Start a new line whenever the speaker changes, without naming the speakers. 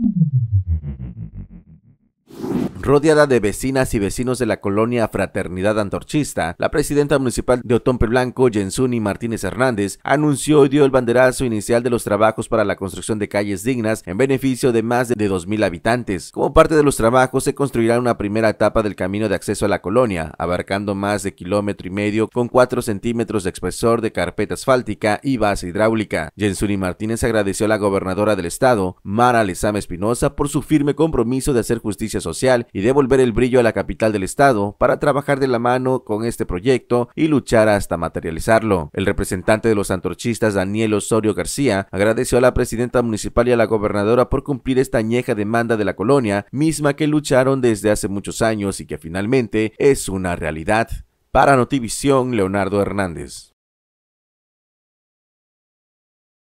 Mm-hmm.
Rodeada de vecinas y vecinos de la colonia Fraternidad Antorchista, la presidenta municipal de Otompe Blanco, Jensuni Martínez Hernández, anunció y dio el banderazo inicial de los trabajos para la construcción de calles dignas en beneficio de más de 2.000 habitantes. Como parte de los trabajos, se construirá una primera etapa del camino de acceso a la colonia, abarcando más de kilómetro y medio con 4 centímetros de expresor de carpeta asfáltica y base hidráulica. Jensuni Martínez agradeció a la gobernadora del estado, Mara Lezama Espinosa, por su firme compromiso de hacer justicia social y y devolver el brillo a la capital del estado para trabajar de la mano con este proyecto y luchar hasta materializarlo. El representante de los antorchistas Daniel Osorio García agradeció a la presidenta municipal y a la gobernadora por cumplir esta añeja demanda de la colonia, misma que lucharon desde hace muchos años y que finalmente es una realidad. Para Notivisión, Leonardo Hernández.